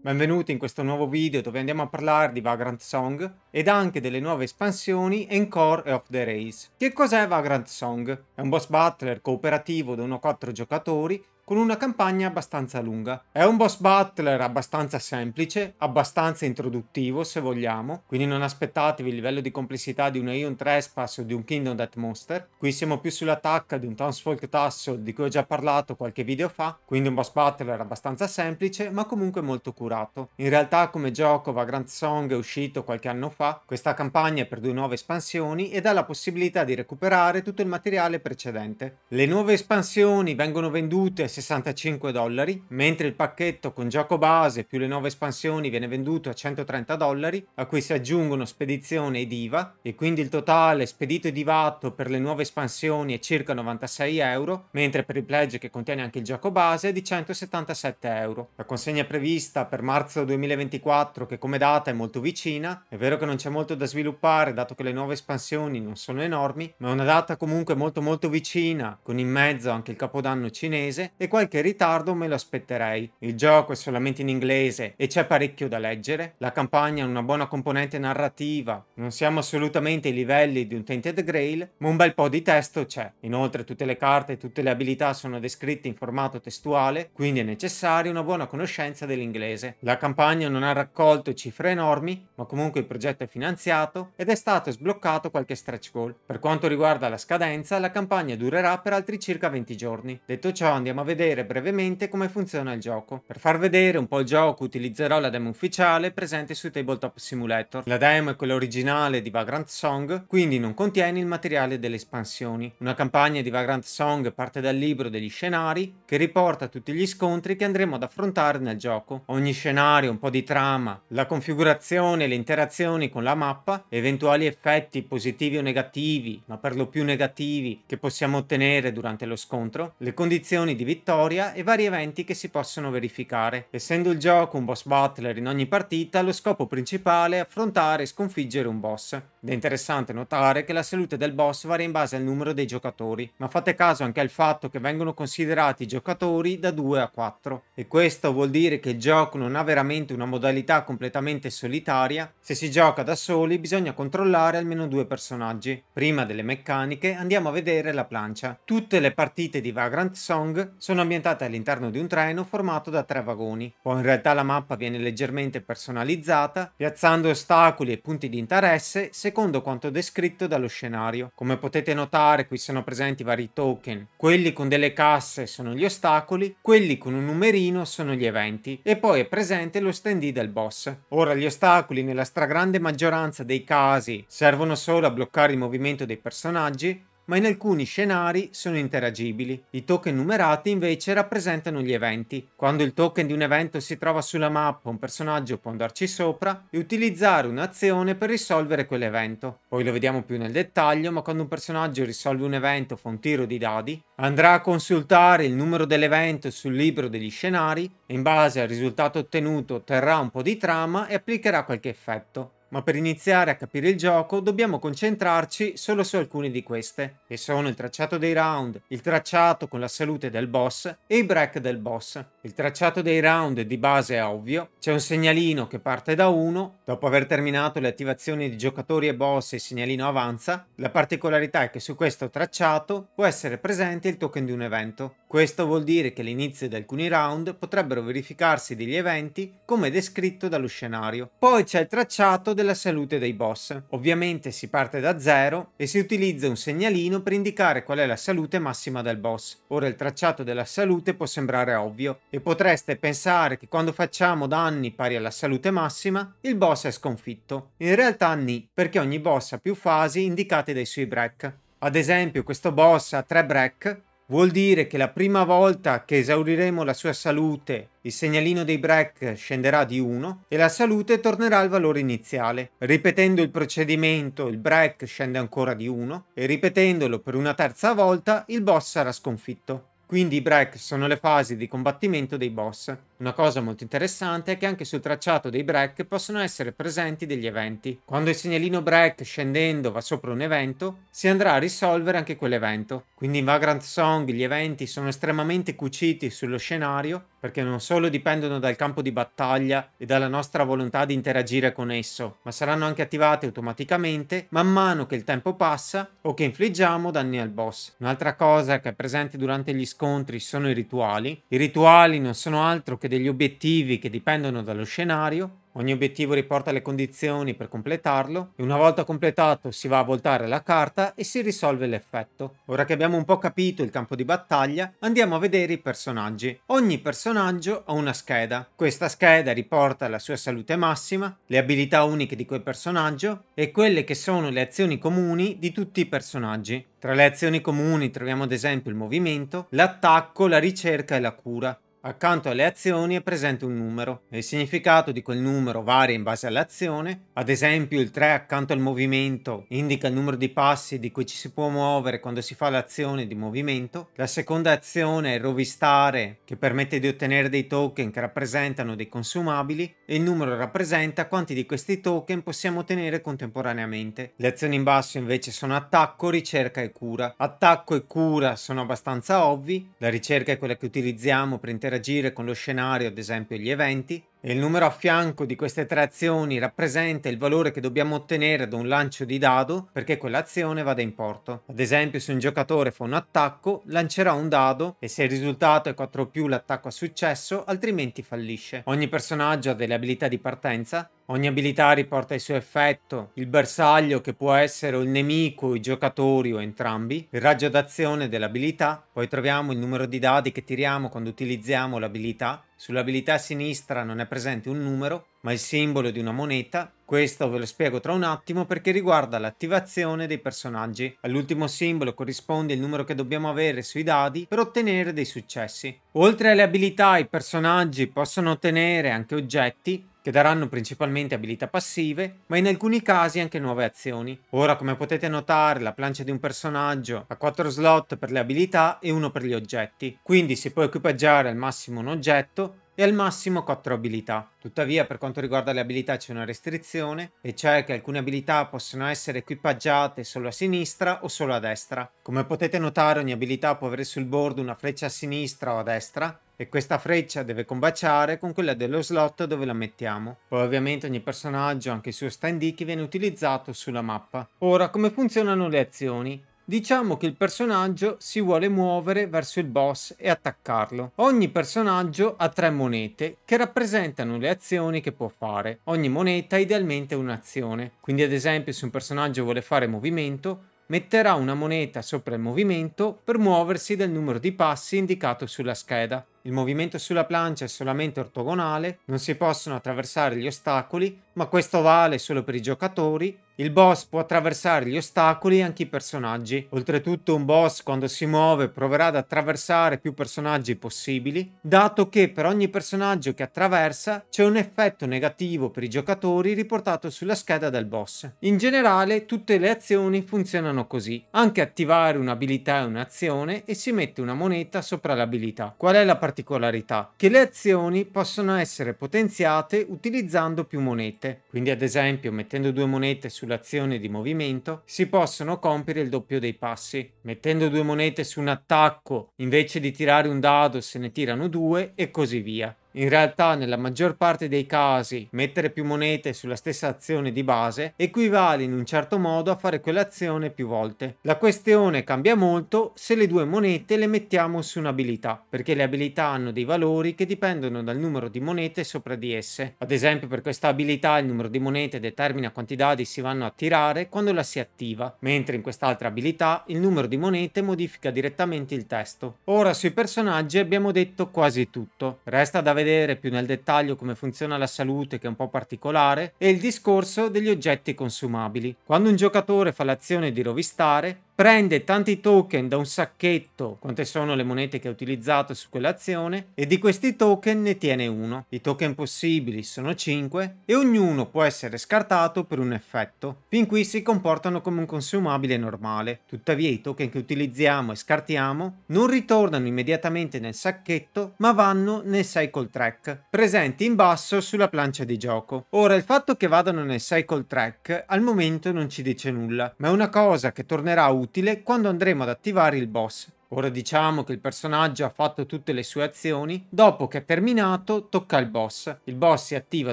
Benvenuti in questo nuovo video dove andiamo a parlare di Vagrant Song ed anche delle nuove espansioni Encore e Off the Race. Che cos'è Vagrant Song? È un boss battler cooperativo da 1-4 giocatori con una campagna abbastanza lunga. È un boss battler abbastanza semplice, abbastanza introduttivo se vogliamo, quindi non aspettatevi il livello di complessità di un Aeon Trespass o di un Kingdom Death Monster. Qui siamo più sull'attacca di un Townsfolk Tassel di cui ho già parlato qualche video fa, quindi un boss battler abbastanza semplice ma comunque molto curato. In realtà come gioco Vagrant Song è uscito qualche anno fa, questa campagna è per due nuove espansioni ed ha la possibilità di recuperare tutto il materiale precedente. Le nuove espansioni vengono vendute 65 dollari, mentre il pacchetto con gioco base più le nuove espansioni viene venduto a 130 dollari, a cui si aggiungono spedizione ed IVA, e quindi il totale spedito ed IVAto per le nuove espansioni è circa 96 euro, mentre per il pledge che contiene anche il gioco base è di 177 euro. La consegna è prevista per marzo 2024 che come data è molto vicina, è vero che non c'è molto da sviluppare dato che le nuove espansioni non sono enormi, ma è una data comunque molto molto vicina, con in mezzo anche il capodanno cinese e qualche ritardo me lo aspetterei. Il gioco è solamente in inglese e c'è parecchio da leggere, la campagna ha una buona componente narrativa, non siamo assolutamente ai livelli di un Tainted Grail, ma un bel po' di testo c'è. Inoltre tutte le carte e tutte le abilità sono descritte in formato testuale, quindi è necessaria una buona conoscenza dell'inglese. La campagna non ha raccolto cifre enormi, ma comunque il progetto è finanziato ed è stato sbloccato qualche stretch goal. Per quanto riguarda la scadenza, la campagna durerà per altri circa 20 giorni. Detto ciò andiamo a vedere vedere brevemente come funziona il gioco. Per far vedere un po' il gioco utilizzerò la demo ufficiale presente su Tabletop Simulator. La demo è quella originale di Vagrant Song, quindi non contiene il materiale delle espansioni. Una campagna di Vagrant Song parte dal libro degli scenari che riporta tutti gli scontri che andremo ad affrontare nel gioco. Ogni scenario, un po' di trama, la configurazione, le interazioni con la mappa, eventuali effetti positivi o negativi, ma per lo più negativi, che possiamo ottenere durante lo scontro, le condizioni di vittoria vittoria e vari eventi che si possono verificare. Essendo il gioco un boss battler in ogni partita, lo scopo principale è affrontare e sconfiggere un boss. Ed è interessante notare che la salute del boss varia in base al numero dei giocatori, ma fate caso anche al fatto che vengono considerati giocatori da 2 a 4. E questo vuol dire che il gioco non ha veramente una modalità completamente solitaria, se si gioca da soli bisogna controllare almeno due personaggi. Prima delle meccaniche andiamo a vedere la plancia. Tutte le partite di Vagrant Song sono ambientate all'interno di un treno formato da tre vagoni. Poi in realtà la mappa viene leggermente personalizzata, piazzando ostacoli e punti di interesse secondo quanto descritto dallo scenario. Come potete notare qui sono presenti vari token, quelli con delle casse sono gli ostacoli, quelli con un numerino sono gli eventi e poi è presente lo stand del boss. Ora gli ostacoli nella stragrande maggioranza dei casi servono solo a bloccare il movimento dei personaggi ma in alcuni scenari sono interagibili. I token numerati invece rappresentano gli eventi. Quando il token di un evento si trova sulla mappa, un personaggio può andarci sopra e utilizzare un'azione per risolvere quell'evento. Poi lo vediamo più nel dettaglio, ma quando un personaggio risolve un evento fa un tiro di dadi, andrà a consultare il numero dell'evento sul libro degli scenari e in base al risultato ottenuto otterrà un po' di trama e applicherà qualche effetto ma per iniziare a capire il gioco dobbiamo concentrarci solo su alcune di queste, che sono il tracciato dei round, il tracciato con la salute del boss e i break del boss. Il tracciato dei round di base è ovvio, c'è un segnalino che parte da 1, dopo aver terminato le attivazioni di giocatori e boss il segnalino avanza, la particolarità è che su questo tracciato può essere presente il token di un evento. Questo vuol dire che all'inizio di alcuni round potrebbero verificarsi degli eventi come descritto dallo scenario. Poi c'è il tracciato del della salute dei boss. Ovviamente si parte da zero e si utilizza un segnalino per indicare qual è la salute massima del boss. Ora il tracciato della salute può sembrare ovvio e potreste pensare che quando facciamo danni pari alla salute massima, il boss è sconfitto. In realtà ni, perché ogni boss ha più fasi indicate dai suoi break. Ad esempio questo boss ha tre break Vuol dire che la prima volta che esauriremo la sua salute, il segnalino dei break scenderà di 1 e la salute tornerà al valore iniziale. Ripetendo il procedimento, il break scende ancora di 1 e ripetendolo per una terza volta, il boss sarà sconfitto. Quindi i break sono le fasi di combattimento dei boss. Una cosa molto interessante è che anche sul tracciato dei break possono essere presenti degli eventi. Quando il segnalino break scendendo va sopra un evento, si andrà a risolvere anche quell'evento. Quindi in Vagrant Song gli eventi sono estremamente cuciti sullo scenario perché non solo dipendono dal campo di battaglia e dalla nostra volontà di interagire con esso, ma saranno anche attivate automaticamente man mano che il tempo passa o che infliggiamo danni al boss. Un'altra cosa che è presente durante gli scontri sono i rituali. I rituali non sono altro che degli obiettivi che dipendono dallo scenario Ogni obiettivo riporta le condizioni per completarlo e una volta completato si va a voltare la carta e si risolve l'effetto. Ora che abbiamo un po' capito il campo di battaglia, andiamo a vedere i personaggi. Ogni personaggio ha una scheda. Questa scheda riporta la sua salute massima, le abilità uniche di quel personaggio e quelle che sono le azioni comuni di tutti i personaggi. Tra le azioni comuni troviamo ad esempio il movimento, l'attacco, la ricerca e la cura. Accanto alle azioni è presente un numero e il significato di quel numero varia in base all'azione, ad esempio il 3 accanto al movimento indica il numero di passi di cui ci si può muovere quando si fa l'azione di movimento, la seconda azione è rovistare che permette di ottenere dei token che rappresentano dei consumabili e il numero rappresenta quanti di questi token possiamo ottenere contemporaneamente. Le azioni in basso invece sono attacco, ricerca e cura. Attacco e cura sono abbastanza ovvi, la ricerca è quella che utilizziamo per interagire interagire con lo scenario, ad esempio gli eventi, il numero a fianco di queste tre azioni rappresenta il valore che dobbiamo ottenere da un lancio di dado perché quell'azione vada in porto. Ad esempio se un giocatore fa un attacco lancerà un dado e se il risultato è 4 o più l'attacco ha successo altrimenti fallisce. Ogni personaggio ha delle abilità di partenza Ogni abilità riporta il suo effetto, il bersaglio che può essere o il nemico, i giocatori o entrambi, il raggio d'azione dell'abilità, poi troviamo il numero di dadi che tiriamo quando utilizziamo l'abilità, Sull'abilità sinistra non è presente un numero, ma il simbolo di una moneta. Questo ve lo spiego tra un attimo perché riguarda l'attivazione dei personaggi. All'ultimo simbolo corrisponde il numero che dobbiamo avere sui dadi per ottenere dei successi. Oltre alle abilità i personaggi possono ottenere anche oggetti che daranno principalmente abilità passive, ma in alcuni casi anche nuove azioni. Ora, come potete notare, la plancia di un personaggio ha 4 slot per le abilità e uno per gli oggetti, quindi si può equipaggiare al massimo un oggetto e al massimo 4 abilità. Tuttavia per quanto riguarda le abilità c'è una restrizione, e cioè che alcune abilità possono essere equipaggiate solo a sinistra o solo a destra. Come potete notare ogni abilità può avere sul board una freccia a sinistra o a destra, e questa freccia deve combaciare con quella dello slot dove la mettiamo. Poi ovviamente ogni personaggio, anche il suo stand viene utilizzato sulla mappa. Ora, come funzionano le azioni? Diciamo che il personaggio si vuole muovere verso il boss e attaccarlo. Ogni personaggio ha tre monete che rappresentano le azioni che può fare. Ogni moneta idealmente è un'azione. Quindi ad esempio se un personaggio vuole fare movimento, metterà una moneta sopra il movimento per muoversi del numero di passi indicato sulla scheda. Il movimento sulla plancia è solamente ortogonale, non si possono attraversare gli ostacoli, ma questo vale solo per i giocatori. Il boss può attraversare gli ostacoli e anche i personaggi. Oltretutto un boss quando si muove proverà ad attraversare più personaggi possibili, dato che per ogni personaggio che attraversa c'è un effetto negativo per i giocatori riportato sulla scheda del boss. In generale tutte le azioni funzionano così. Anche attivare un'abilità è un'azione e si mette una moneta sopra l'abilità. Qual è la particolarità? particolarità, che le azioni possono essere potenziate utilizzando più monete, quindi ad esempio mettendo due monete sull'azione di movimento si possono compiere il doppio dei passi, mettendo due monete su un attacco invece di tirare un dado se ne tirano due e così via. In realtà nella maggior parte dei casi mettere più monete sulla stessa azione di base equivale in un certo modo a fare quell'azione più volte. La questione cambia molto se le due monete le mettiamo su un'abilità, perché le abilità hanno dei valori che dipendono dal numero di monete sopra di esse. Ad esempio per questa abilità il numero di monete determina quanti dadi si vanno a tirare quando la si attiva, mentre in quest'altra abilità il numero di monete modifica direttamente il testo. Ora sui personaggi abbiamo detto quasi tutto, resta da vedere vedere più nel dettaglio come funziona la salute che è un po' particolare e il discorso degli oggetti consumabili. Quando un giocatore fa l'azione di rovistare, prende tanti token da un sacchetto, quante sono le monete che ha utilizzato su quell'azione, e di questi token ne tiene uno. I token possibili sono 5 e ognuno può essere scartato per un effetto. Fin qui si comportano come un consumabile normale, tuttavia i token che utilizziamo e scartiamo non ritornano immediatamente nel sacchetto ma vanno nel cycle track, presenti in basso sulla plancia di gioco. Ora il fatto che vadano nel cycle track al momento non ci dice nulla, ma è una cosa che tornerà utile utile quando andremo ad attivare il boss. Ora diciamo che il personaggio ha fatto tutte le sue azioni, dopo che ha terminato tocca al boss. Il boss si attiva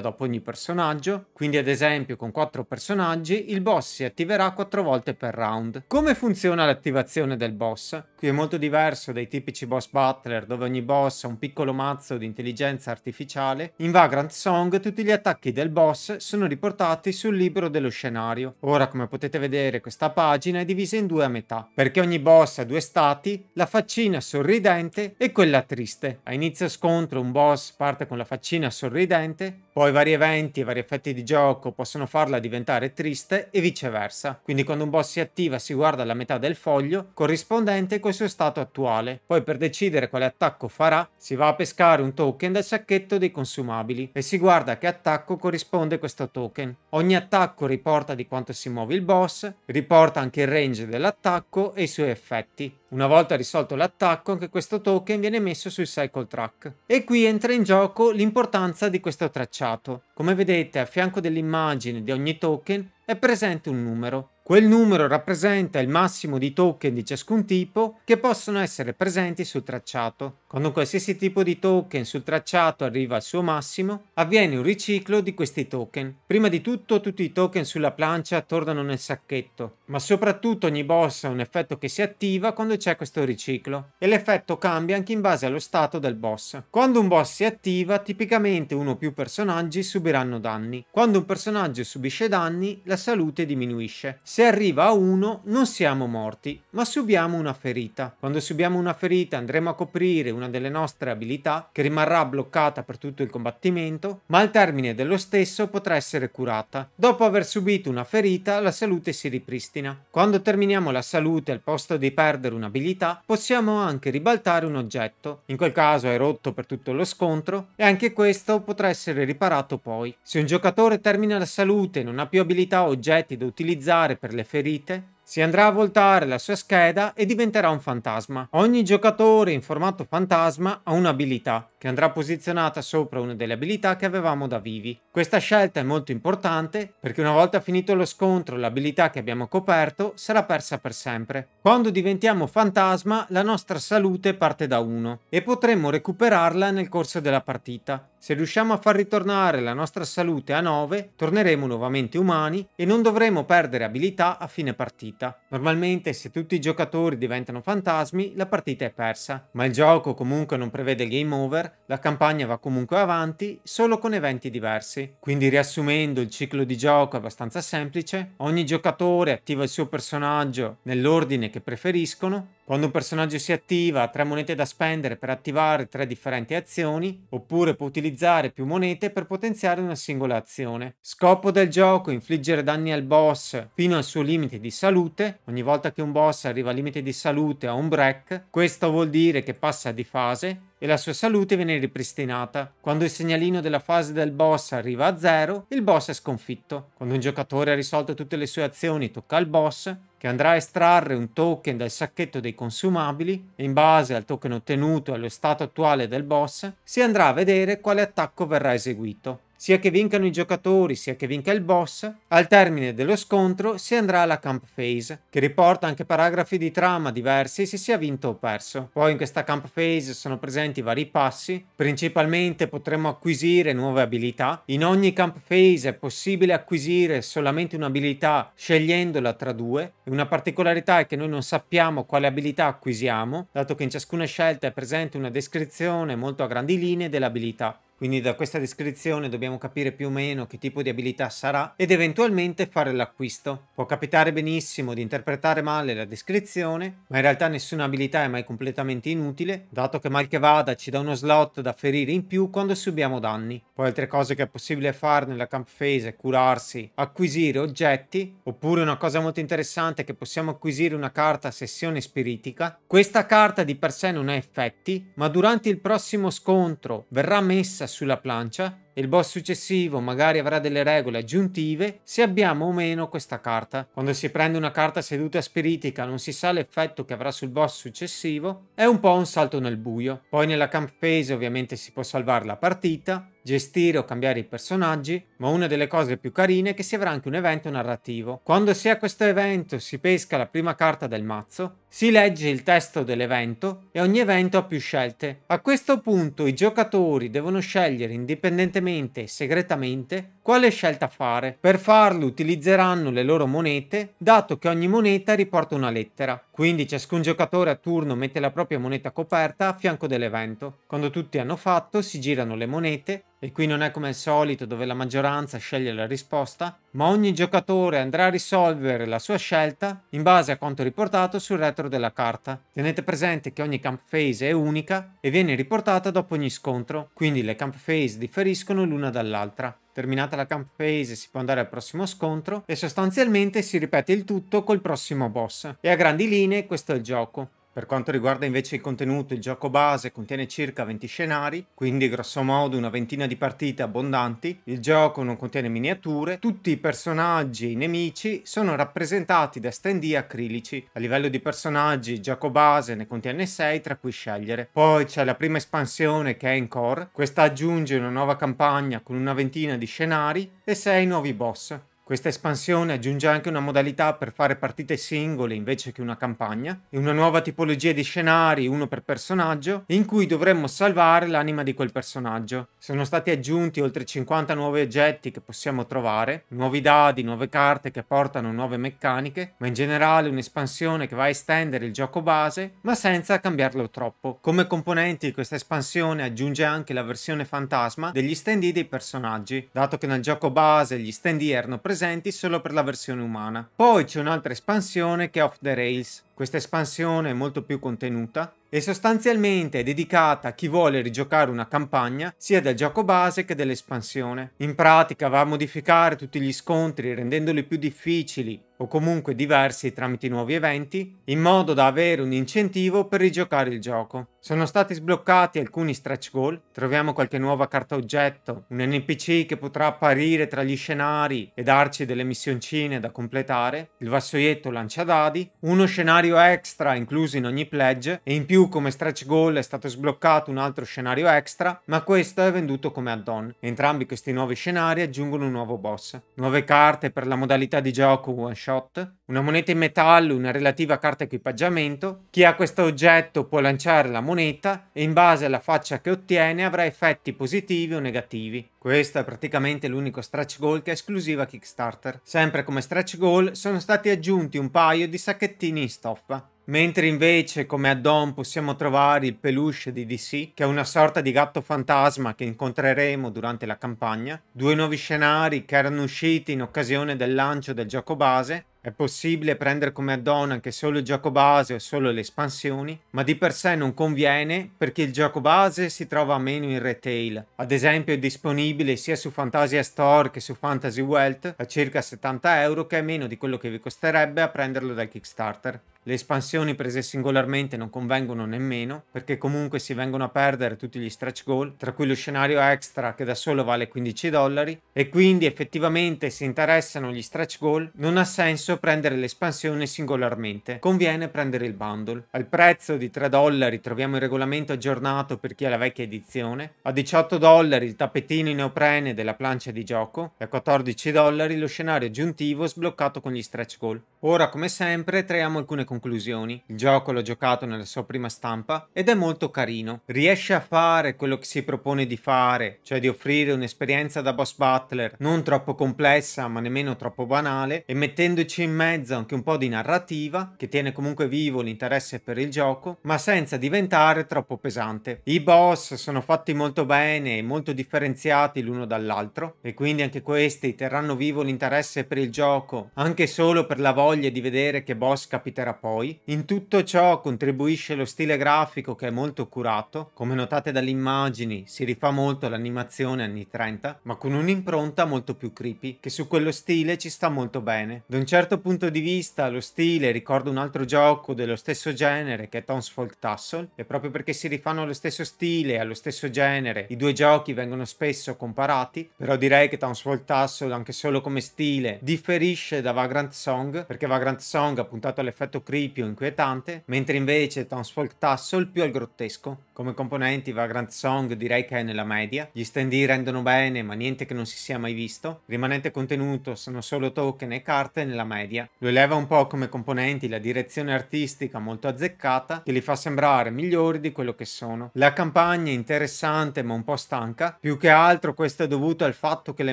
dopo ogni personaggio, quindi ad esempio con 4 personaggi il boss si attiverà 4 volte per round. Come funziona l'attivazione del boss? Qui è molto diverso dai tipici boss battler dove ogni boss ha un piccolo mazzo di intelligenza artificiale. In Vagrant Song tutti gli attacchi del boss sono riportati sul libro dello scenario. Ora come potete vedere questa pagina è divisa in due a metà, perché ogni boss ha due stati la faccina sorridente e quella triste. A inizio scontro un boss parte con la faccina sorridente poi vari eventi, vari effetti di gioco possono farla diventare triste e viceversa. Quindi quando un boss si attiva si guarda la metà del foglio corrispondente col suo stato attuale. Poi per decidere quale attacco farà si va a pescare un token dal sacchetto dei consumabili e si guarda a che attacco corrisponde questo token. Ogni attacco riporta di quanto si muove il boss, riporta anche il range dell'attacco e i suoi effetti. Una volta risolto l'attacco anche questo token viene messo sul cycle track. E qui entra in gioco l'importanza di questo tracciato usato. Come vedete a fianco dell'immagine di ogni token è presente un numero Quel numero rappresenta il massimo di token di ciascun tipo che possono essere presenti sul tracciato. Quando qualsiasi tipo di token sul tracciato arriva al suo massimo, avviene un riciclo di questi token. Prima di tutto tutti i token sulla plancia tornano nel sacchetto, ma soprattutto ogni boss ha un effetto che si attiva quando c'è questo riciclo e l'effetto cambia anche in base allo stato del boss. Quando un boss si attiva, tipicamente uno o più personaggi subiranno danni. Quando un personaggio subisce danni, la salute diminuisce. Se se arriva a 1 non siamo morti, ma subiamo una ferita. Quando subiamo una ferita andremo a coprire una delle nostre abilità che rimarrà bloccata per tutto il combattimento, ma al termine dello stesso potrà essere curata. Dopo aver subito una ferita la salute si ripristina. Quando terminiamo la salute al posto di perdere un'abilità possiamo anche ribaltare un oggetto, in quel caso è rotto per tutto lo scontro e anche questo potrà essere riparato poi. Se un giocatore termina la salute e non ha più abilità o oggetti da utilizzare per per le ferite, si andrà a voltare la sua scheda e diventerà un fantasma. Ogni giocatore in formato fantasma ha un'abilità, che andrà posizionata sopra una delle abilità che avevamo da vivi. Questa scelta è molto importante, perché una volta finito lo scontro l'abilità che abbiamo coperto sarà persa per sempre. Quando diventiamo fantasma la nostra salute parte da 1 e potremo recuperarla nel corso della partita. Se riusciamo a far ritornare la nostra salute a 9, torneremo nuovamente umani e non dovremo perdere abilità a fine partita. Normalmente se tutti i giocatori diventano fantasmi, la partita è persa, ma il gioco comunque non prevede il game over, la campagna va comunque avanti, solo con eventi diversi. Quindi riassumendo il ciclo di gioco è abbastanza semplice, ogni giocatore attiva il suo personaggio nell'ordine che preferiscono quando un personaggio si attiva ha tre monete da spendere per attivare tre differenti azioni, oppure può utilizzare più monete per potenziare una singola azione. Scopo del gioco: infliggere danni al boss fino al suo limite di salute. Ogni volta che un boss arriva al limite di salute ha un break, questo vuol dire che passa di fase e la sua salute viene ripristinata. Quando il segnalino della fase del boss arriva a zero, il boss è sconfitto. Quando un giocatore ha risolto tutte le sue azioni tocca al boss, che andrà a estrarre un token dal sacchetto dei consumabili e in base al token ottenuto e allo stato attuale del boss si andrà a vedere quale attacco verrà eseguito sia che vincano i giocatori sia che vinca il boss, al termine dello scontro si andrà alla camp phase, che riporta anche paragrafi di trama diversi se si è vinto o perso. Poi in questa camp phase sono presenti vari passi, principalmente potremo acquisire nuove abilità. In ogni camp phase è possibile acquisire solamente un'abilità scegliendola tra due, una particolarità è che noi non sappiamo quale abilità acquisiamo, dato che in ciascuna scelta è presente una descrizione molto a grandi linee dell'abilità. Quindi da questa descrizione dobbiamo capire più o meno che tipo di abilità sarà ed eventualmente fare l'acquisto. Può capitare benissimo di interpretare male la descrizione, ma in realtà nessuna abilità è mai completamente inutile, dato che mal che vada ci dà uno slot da ferire in più quando subiamo danni. Poi altre cose che è possibile fare nella camp phase è curarsi, acquisire oggetti, oppure una cosa molto interessante è che possiamo acquisire una carta sessione spiritica. Questa carta di per sé non ha effetti, ma durante il prossimo scontro verrà messa sulla plancia il boss successivo magari avrà delle regole aggiuntive se abbiamo o meno questa carta. Quando si prende una carta seduta spiritica non si sa l'effetto che avrà sul boss successivo, è un po' un salto nel buio. Poi nella camp phase ovviamente si può salvare la partita, gestire o cambiare i personaggi, ma una delle cose più carine è che si avrà anche un evento narrativo. Quando si ha questo evento si pesca la prima carta del mazzo, si legge il testo dell'evento e ogni evento ha più scelte. A questo punto i giocatori devono scegliere indipendentemente probabilmente segretamente quale scelta fare. Per farlo utilizzeranno le loro monete, dato che ogni moneta riporta una lettera. Quindi ciascun giocatore a turno mette la propria moneta coperta a fianco dell'evento. Quando tutti hanno fatto, si girano le monete e qui non è come al solito dove la maggioranza sceglie la risposta, ma ogni giocatore andrà a risolvere la sua scelta in base a quanto riportato sul retro della carta. Tenete presente che ogni camp phase è unica e viene riportata dopo ogni scontro, quindi le camp phase differiscono l'una dall'altra. Terminata la camp phase si può andare al prossimo scontro e sostanzialmente si ripete il tutto col prossimo boss. E a grandi linee questo è il gioco. Per quanto riguarda invece il contenuto, il gioco base contiene circa 20 scenari, quindi grosso modo una ventina di partite abbondanti. Il gioco non contiene miniature, tutti i personaggi e i nemici sono rappresentati da stand acrilici. A livello di personaggi, il gioco base ne contiene 6 tra cui scegliere. Poi c'è la prima espansione che è Encore, questa aggiunge una nuova campagna con una ventina di scenari e 6 nuovi boss. Questa espansione aggiunge anche una modalità per fare partite singole invece che una campagna e una nuova tipologia di scenari, uno per personaggio, in cui dovremmo salvare l'anima di quel personaggio. Sono stati aggiunti oltre 50 nuovi oggetti che possiamo trovare, nuovi dadi, nuove carte che portano nuove meccaniche, ma in generale un'espansione che va a estendere il gioco base ma senza cambiarlo troppo. Come componenti questa espansione aggiunge anche la versione fantasma degli stand-in dei personaggi, dato che nel gioco base gli stand-in erano presenti presenti solo per la versione umana. Poi c'è un'altra espansione che è Off the Rails. Questa espansione è molto più contenuta e sostanzialmente è dedicata a chi vuole rigiocare una campagna sia del gioco base che dell'espansione. In pratica va a modificare tutti gli scontri rendendoli più difficili o comunque diversi tramite nuovi eventi, in modo da avere un incentivo per rigiocare il gioco. Sono stati sbloccati alcuni stretch goal, troviamo qualche nuova carta oggetto, un NPC che potrà apparire tra gli scenari e darci delle missioncine da completare, il vassoietto lancia dadi, uno scenario extra incluso in ogni pledge e in più come stretch goal è stato sbloccato un altro scenario extra, ma questo è venduto come add-on. Entrambi questi nuovi scenari aggiungono un nuovo boss. Nuove carte per la modalità di gioco one shot shot, una moneta in metallo, una relativa carta equipaggiamento. Chi ha questo oggetto può lanciare la moneta e in base alla faccia che ottiene avrà effetti positivi o negativi. Questo è praticamente l'unico stretch goal che è esclusiva Kickstarter. Sempre come stretch goal sono stati aggiunti un paio di sacchettini in stoffa. Mentre invece come add-on possiamo trovare il peluche di DC, che è una sorta di gatto fantasma che incontreremo durante la campagna, due nuovi scenari che erano usciti in occasione del lancio del gioco base, è possibile prendere come add-on anche solo il gioco base o solo le espansioni, ma di per sé non conviene perché il gioco base si trova meno in retail. Ad esempio è disponibile sia su Fantasia Store che su Fantasy Wealth a circa 70€ che è meno di quello che vi costerebbe a prenderlo dal Kickstarter. Le espansioni prese singolarmente non convengono nemmeno, perché comunque si vengono a perdere tutti gli stretch goal, tra cui lo scenario extra che da solo vale 15 dollari, e quindi effettivamente se interessano gli stretch goal non ha senso prendere l'espansione singolarmente, conviene prendere il bundle. Al prezzo di 3 dollari troviamo il regolamento aggiornato per chi ha la vecchia edizione, a 18 dollari il tappetino in neoprene della plancia di gioco e a 14 dollari lo scenario aggiuntivo sbloccato con gli stretch goal. Ora come sempre traiamo alcune conclusioni. Il gioco l'ho giocato nella sua prima stampa ed è molto carino. Riesce a fare quello che si propone di fare, cioè di offrire un'esperienza da boss battler non troppo complessa ma nemmeno troppo banale e mettendoci in mezzo anche un po' di narrativa che tiene comunque vivo l'interesse per il gioco ma senza diventare troppo pesante. I boss sono fatti molto bene e molto differenziati l'uno dall'altro e quindi anche questi terranno vivo l'interesse per il gioco anche solo per la voglia di vedere che boss capiterà poi. In tutto ciò contribuisce lo stile grafico che è molto curato, come notate dalle immagini si rifà molto l'animazione anni 30, ma con un'impronta molto più creepy, che su quello stile ci sta molto bene. Da un certo punto di vista lo stile ricorda un altro gioco dello stesso genere che è Townsfolk Tassel, e proprio perché si rifanno allo stesso stile e allo stesso genere, i due giochi vengono spesso comparati, però direi che Townsfolk Tassel anche solo come stile differisce da Vagrant Song, perché Vagrant Song ha puntato all'effetto creepy creepy o inquietante, mentre invece Townsfolk Tassel più al grottesco. Come componenti Vagrant Song direi che è nella media, gli stand rendono bene ma niente che non si sia mai visto, rimanente contenuto sono solo token e carte nella media. Lo eleva un po' come componenti la direzione artistica molto azzeccata che li fa sembrare migliori di quello che sono. La campagna è interessante ma un po' stanca, più che altro questo è dovuto al fatto che le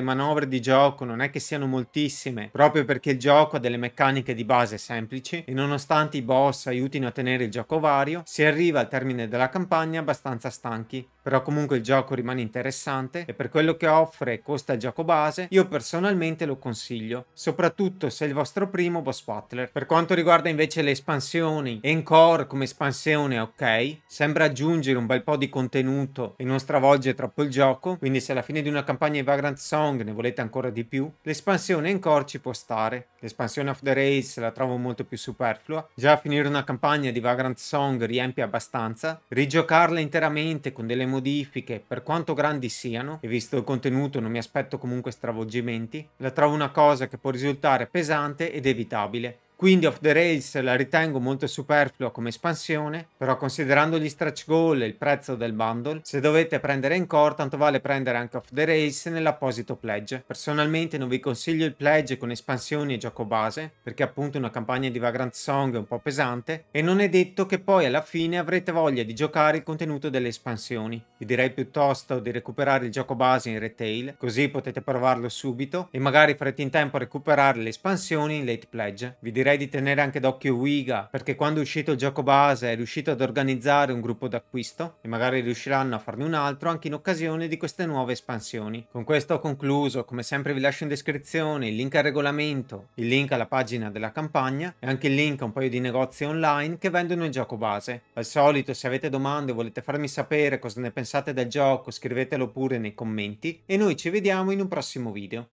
manovre di gioco non è che siano moltissime, proprio perché il gioco ha delle meccaniche di base semplici e nonostante i boss aiutino a tenere il gioco vario, si arriva al termine della campagna abbastanza stanchi però comunque il gioco rimane interessante e per quello che offre e costa il gioco base, io personalmente lo consiglio, soprattutto se è il vostro primo boss battler. Per quanto riguarda invece le espansioni, Encore come espansione ok, sembra aggiungere un bel po' di contenuto e non stravolge troppo il gioco, quindi se alla fine di una campagna di Vagrant Song ne volete ancora di più, l'espansione Encore ci può stare. L'espansione of the Race la trovo molto più superflua, già finire una campagna di Vagrant Song riempie abbastanza, rigiocarla interamente con delle emozioni modifiche, per quanto grandi siano, e visto il contenuto non mi aspetto comunque stravolgimenti, la trovo una cosa che può risultare pesante ed evitabile. Quindi Off the Rails la ritengo molto superflua come espansione, però considerando gli stretch goal e il prezzo del bundle, se dovete prendere in core tanto vale prendere anche Off the Rails nell'apposito pledge. Personalmente non vi consiglio il pledge con espansioni e gioco base, perché appunto una campagna di Vagrant Song è un po' pesante, e non è detto che poi alla fine avrete voglia di giocare il contenuto delle espansioni. Vi direi piuttosto di recuperare il gioco base in retail, così potete provarlo subito, e magari farete in tempo a recuperare le espansioni in late pledge. Vi direi direi di tenere anche d'occhio Wiga, perché quando è uscito il gioco base è riuscito ad organizzare un gruppo d'acquisto e magari riusciranno a farne un altro anche in occasione di queste nuove espansioni. Con questo ho concluso, come sempre vi lascio in descrizione il link al regolamento, il link alla pagina della campagna e anche il link a un paio di negozi online che vendono il gioco base. Al solito se avete domande o volete farmi sapere cosa ne pensate del gioco scrivetelo pure nei commenti e noi ci vediamo in un prossimo video.